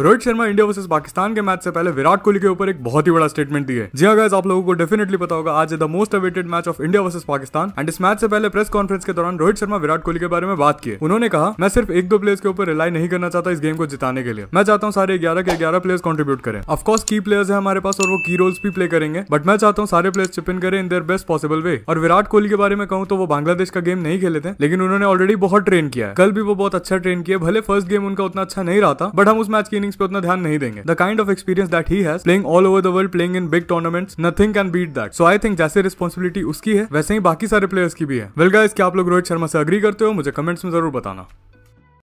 Rohit Sharma India versus Pakistan के match से पहले विराट कोहली के ऊपर एक बहुत ही बड़ा स्टेटमेंट दिया है जी हाँ आप लोगों को डेफिनेटली पता होगा आज the most awaited match of India versus Pakistan and इस मैच से पहले प्रेस कॉन्फ्रेंस के दौरान रोहित शर्मा विराट कोहली के बारे में बात किए उन्होंने कहा मैं सिर्फ एक दो प्लेयर्स के ऊपर रिलाई नहीं करना चाहता इस गेम को जिताने के लिए मैं चाहता हूँ सारे ग्यारह के ग्यारह प्लेयर्स कॉन्ट्रीब्यूट करें ऑफकोर्स की प्लेयर्स है हमारे पास और वो की रोल्स भी प्ले करेंगे बट मैं चाहता हूँ सारे प्लेयर्स चिप इन करें इन देर बेस्ट पॉसिबल वे और विराट कोहली के बारे में कहूँ तो वो बांग्लादेश का गेम नहीं खेले थे लेकिन उन्होंने ऑलरेडी बहुत ट्रेन किया है कल भी वो बहुत अच्छा ट्रेन किया भले फर्स्ट गेम उनका उतना अच्छा नहीं रहा था बट हम उस मैच की रेटिंग्स पे उतना ध्यान नहीं देंगे the kind of experience that he has playing all over the world playing in big tournaments nothing can beat that so I think जैसे रिस्पॉन्सिबिलिटी उसकी है वैसे ही बाकी सारे प्लेयर्स की भी है वेलगा इसके आप लोग रोहित शर्मा से अग्री करते हो मुझे कमेंट्स में जरूर बताना